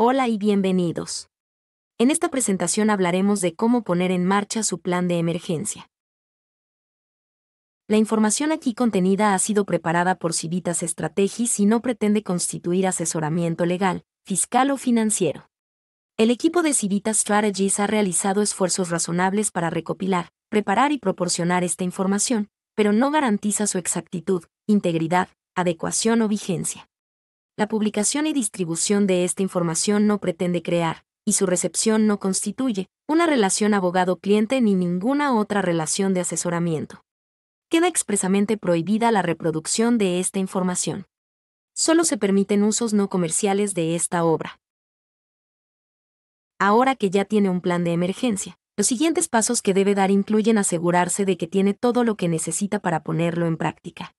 Hola y bienvenidos. En esta presentación hablaremos de cómo poner en marcha su plan de emergencia. La información aquí contenida ha sido preparada por Civitas Strategies y no pretende constituir asesoramiento legal, fiscal o financiero. El equipo de Civitas Strategies ha realizado esfuerzos razonables para recopilar, preparar y proporcionar esta información, pero no garantiza su exactitud, integridad, adecuación o vigencia. La publicación y distribución de esta información no pretende crear, y su recepción no constituye, una relación abogado-cliente ni ninguna otra relación de asesoramiento. Queda expresamente prohibida la reproducción de esta información. Solo se permiten usos no comerciales de esta obra. Ahora que ya tiene un plan de emergencia, los siguientes pasos que debe dar incluyen asegurarse de que tiene todo lo que necesita para ponerlo en práctica.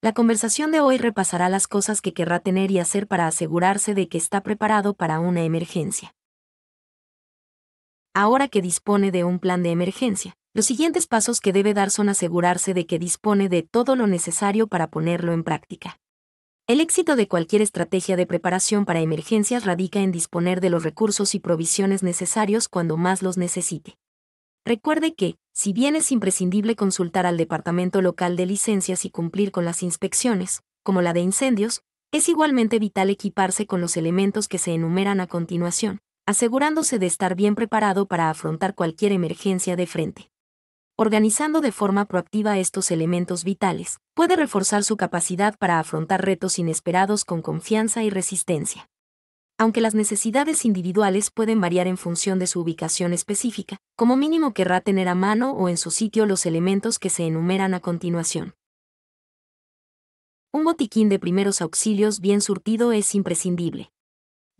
La conversación de hoy repasará las cosas que querrá tener y hacer para asegurarse de que está preparado para una emergencia. Ahora que dispone de un plan de emergencia, los siguientes pasos que debe dar son asegurarse de que dispone de todo lo necesario para ponerlo en práctica. El éxito de cualquier estrategia de preparación para emergencias radica en disponer de los recursos y provisiones necesarios cuando más los necesite. Recuerde que, si bien es imprescindible consultar al Departamento Local de Licencias y cumplir con las inspecciones, como la de incendios, es igualmente vital equiparse con los elementos que se enumeran a continuación, asegurándose de estar bien preparado para afrontar cualquier emergencia de frente. Organizando de forma proactiva estos elementos vitales, puede reforzar su capacidad para afrontar retos inesperados con confianza y resistencia aunque las necesidades individuales pueden variar en función de su ubicación específica, como mínimo querrá tener a mano o en su sitio los elementos que se enumeran a continuación. Un botiquín de primeros auxilios bien surtido es imprescindible.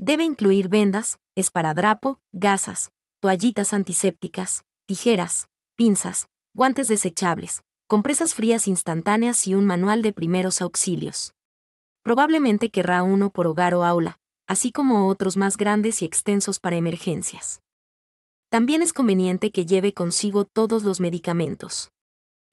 Debe incluir vendas, esparadrapo, gasas, toallitas antisépticas, tijeras, pinzas, guantes desechables, compresas frías instantáneas y un manual de primeros auxilios. Probablemente querrá uno por hogar o aula, así como otros más grandes y extensos para emergencias. También es conveniente que lleve consigo todos los medicamentos.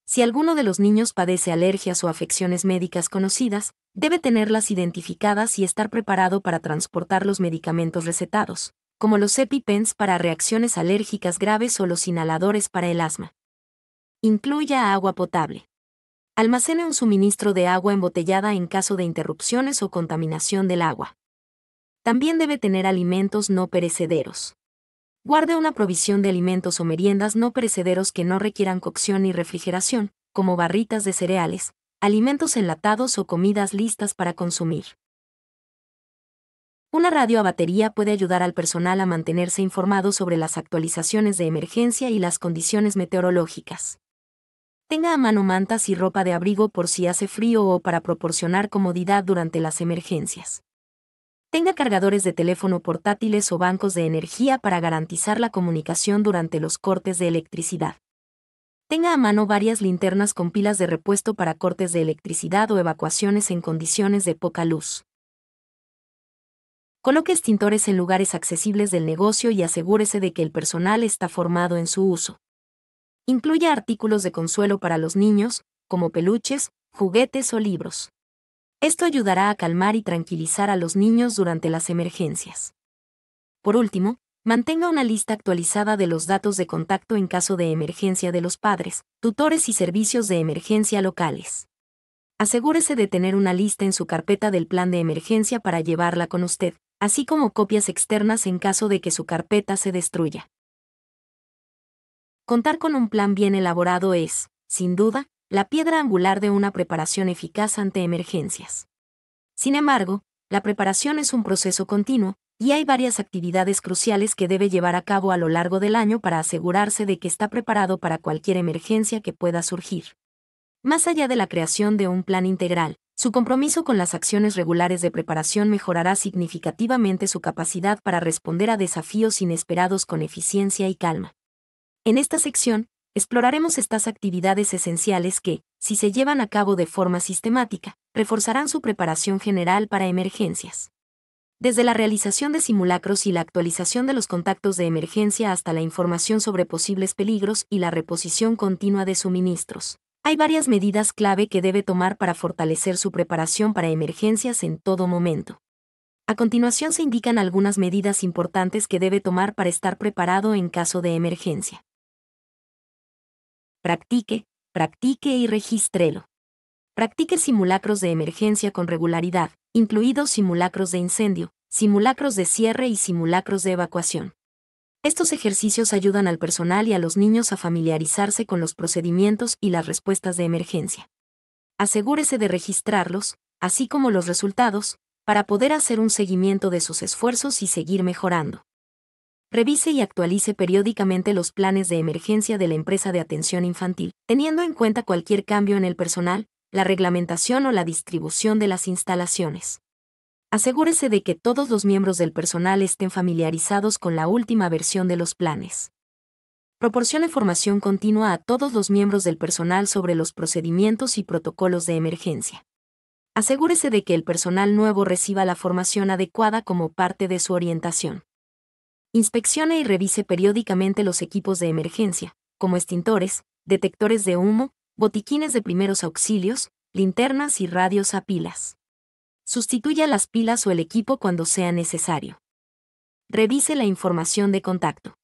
Si alguno de los niños padece alergias o afecciones médicas conocidas, debe tenerlas identificadas y estar preparado para transportar los medicamentos recetados, como los EpiPens para reacciones alérgicas graves o los inhaladores para el asma. Incluya agua potable. Almacene un suministro de agua embotellada en caso de interrupciones o contaminación del agua también debe tener alimentos no perecederos. Guarde una provisión de alimentos o meriendas no perecederos que no requieran cocción ni refrigeración, como barritas de cereales, alimentos enlatados o comidas listas para consumir. Una radio a batería puede ayudar al personal a mantenerse informado sobre las actualizaciones de emergencia y las condiciones meteorológicas. Tenga a mano mantas y ropa de abrigo por si hace frío o para proporcionar comodidad durante las emergencias tenga cargadores de teléfono portátiles o bancos de energía para garantizar la comunicación durante los cortes de electricidad. Tenga a mano varias linternas con pilas de repuesto para cortes de electricidad o evacuaciones en condiciones de poca luz. Coloque extintores en lugares accesibles del negocio y asegúrese de que el personal está formado en su uso. Incluya artículos de consuelo para los niños, como peluches, juguetes o libros. Esto ayudará a calmar y tranquilizar a los niños durante las emergencias. Por último, mantenga una lista actualizada de los datos de contacto en caso de emergencia de los padres, tutores y servicios de emergencia locales. Asegúrese de tener una lista en su carpeta del plan de emergencia para llevarla con usted, así como copias externas en caso de que su carpeta se destruya. Contar con un plan bien elaborado es, sin duda, la piedra angular de una preparación eficaz ante emergencias. Sin embargo, la preparación es un proceso continuo, y hay varias actividades cruciales que debe llevar a cabo a lo largo del año para asegurarse de que está preparado para cualquier emergencia que pueda surgir. Más allá de la creación de un plan integral, su compromiso con las acciones regulares de preparación mejorará significativamente su capacidad para responder a desafíos inesperados con eficiencia y calma. En esta sección, exploraremos estas actividades esenciales que, si se llevan a cabo de forma sistemática, reforzarán su preparación general para emergencias. Desde la realización de simulacros y la actualización de los contactos de emergencia hasta la información sobre posibles peligros y la reposición continua de suministros. Hay varias medidas clave que debe tomar para fortalecer su preparación para emergencias en todo momento. A continuación se indican algunas medidas importantes que debe tomar para estar preparado en caso de emergencia practique, practique y regístrelo. Practique simulacros de emergencia con regularidad, incluidos simulacros de incendio, simulacros de cierre y simulacros de evacuación. Estos ejercicios ayudan al personal y a los niños a familiarizarse con los procedimientos y las respuestas de emergencia. Asegúrese de registrarlos, así como los resultados, para poder hacer un seguimiento de sus esfuerzos y seguir mejorando. Revise y actualice periódicamente los planes de emergencia de la empresa de atención infantil, teniendo en cuenta cualquier cambio en el personal, la reglamentación o la distribución de las instalaciones. Asegúrese de que todos los miembros del personal estén familiarizados con la última versión de los planes. Proporcione formación continua a todos los miembros del personal sobre los procedimientos y protocolos de emergencia. Asegúrese de que el personal nuevo reciba la formación adecuada como parte de su orientación. Inspeccione y revise periódicamente los equipos de emergencia, como extintores, detectores de humo, botiquines de primeros auxilios, linternas y radios a pilas. Sustituya las pilas o el equipo cuando sea necesario. Revise la información de contacto.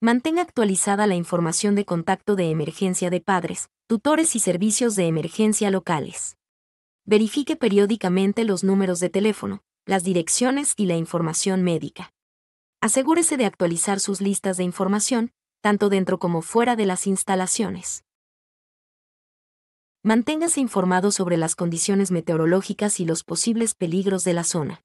Mantenga actualizada la información de contacto de emergencia de padres, tutores y servicios de emergencia locales. Verifique periódicamente los números de teléfono, las direcciones y la información médica asegúrese de actualizar sus listas de información, tanto dentro como fuera de las instalaciones. Manténgase informado sobre las condiciones meteorológicas y los posibles peligros de la zona.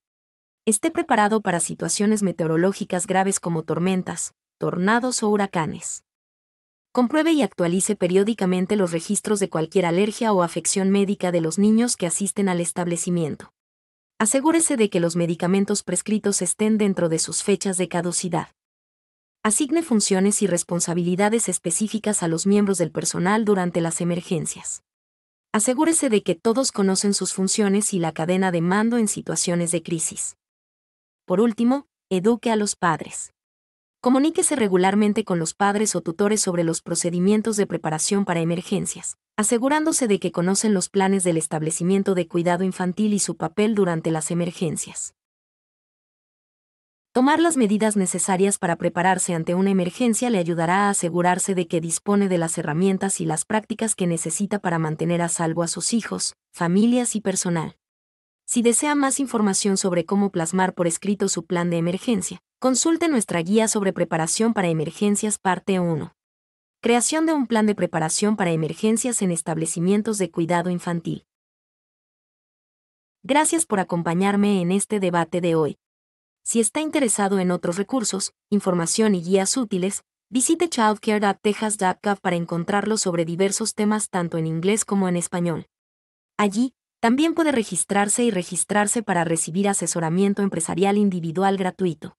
Esté preparado para situaciones meteorológicas graves como tormentas, tornados o huracanes. Compruebe y actualice periódicamente los registros de cualquier alergia o afección médica de los niños que asisten al establecimiento asegúrese de que los medicamentos prescritos estén dentro de sus fechas de caducidad. Asigne funciones y responsabilidades específicas a los miembros del personal durante las emergencias. Asegúrese de que todos conocen sus funciones y la cadena de mando en situaciones de crisis. Por último, eduque a los padres. Comuníquese regularmente con los padres o tutores sobre los procedimientos de preparación para emergencias, asegurándose de que conocen los planes del establecimiento de cuidado infantil y su papel durante las emergencias. Tomar las medidas necesarias para prepararse ante una emergencia le ayudará a asegurarse de que dispone de las herramientas y las prácticas que necesita para mantener a salvo a sus hijos, familias y personal. Si desea más información sobre cómo plasmar por escrito su plan de emergencia, consulte nuestra guía sobre preparación para emergencias parte 1. Creación de un plan de preparación para emergencias en establecimientos de cuidado infantil. Gracias por acompañarme en este debate de hoy. Si está interesado en otros recursos, información y guías útiles, visite childcare.texas.gov para encontrarlos sobre diversos temas tanto en inglés como en español. Allí, también puede registrarse y registrarse para recibir asesoramiento empresarial individual gratuito.